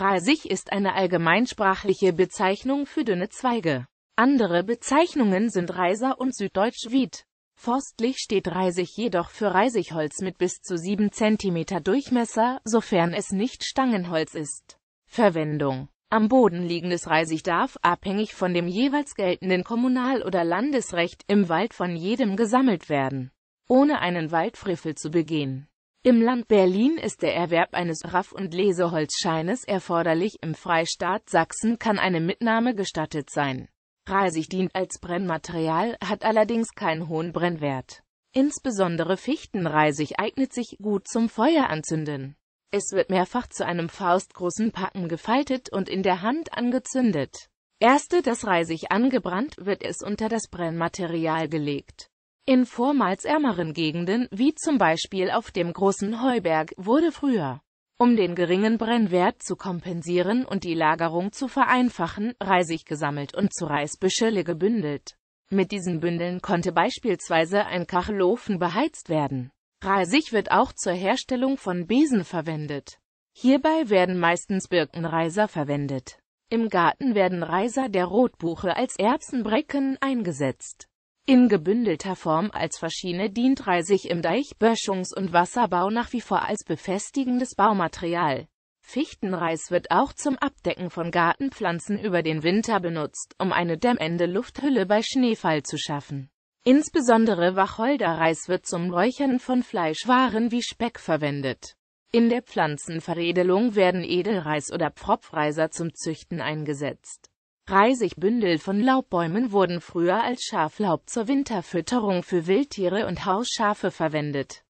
Reisig ist eine allgemeinsprachliche Bezeichnung für dünne Zweige. Andere Bezeichnungen sind Reiser und Süddeutsch Wied. Forstlich steht Reisig jedoch für Reisigholz mit bis zu 7 cm Durchmesser, sofern es nicht Stangenholz ist. Verwendung am Boden liegendes Reisig darf, abhängig von dem jeweils geltenden Kommunal- oder Landesrecht, im Wald von jedem gesammelt werden, ohne einen Waldfriffel zu begehen. Im Land Berlin ist der Erwerb eines Raff- und Leseholzscheines erforderlich, im Freistaat Sachsen kann eine Mitnahme gestattet sein. Reisig dient als Brennmaterial, hat allerdings keinen hohen Brennwert. Insbesondere Fichtenreisig eignet sich gut zum Feueranzünden. Es wird mehrfach zu einem faustgroßen Packen gefaltet und in der Hand angezündet. Erste das Reisig angebrannt, wird es unter das Brennmaterial gelegt. In vormals ärmeren Gegenden, wie zum Beispiel auf dem Großen Heuberg, wurde früher, um den geringen Brennwert zu kompensieren und die Lagerung zu vereinfachen, Reisig gesammelt und zu Reisbüschele gebündelt. Mit diesen Bündeln konnte beispielsweise ein Kachelofen beheizt werden. Reisig wird auch zur Herstellung von Besen verwendet. Hierbei werden meistens Birkenreiser verwendet. Im Garten werden Reiser der Rotbuche als Erbsenbrecken eingesetzt in gebündelter Form als Faschine dient Reisig im Deich-, Böschungs- und Wasserbau nach wie vor als befestigendes Baumaterial. Fichtenreis wird auch zum Abdecken von Gartenpflanzen über den Winter benutzt, um eine dämmende Lufthülle bei Schneefall zu schaffen. Insbesondere Wacholderreis wird zum Räuchern von Fleischwaren wie Speck verwendet. In der Pflanzenveredelung werden Edelreis oder Pfropfreiser zum Züchten eingesetzt. 30 Bündel von Laubbäumen wurden früher als Schaflaub zur Winterfütterung für Wildtiere und Hausschafe verwendet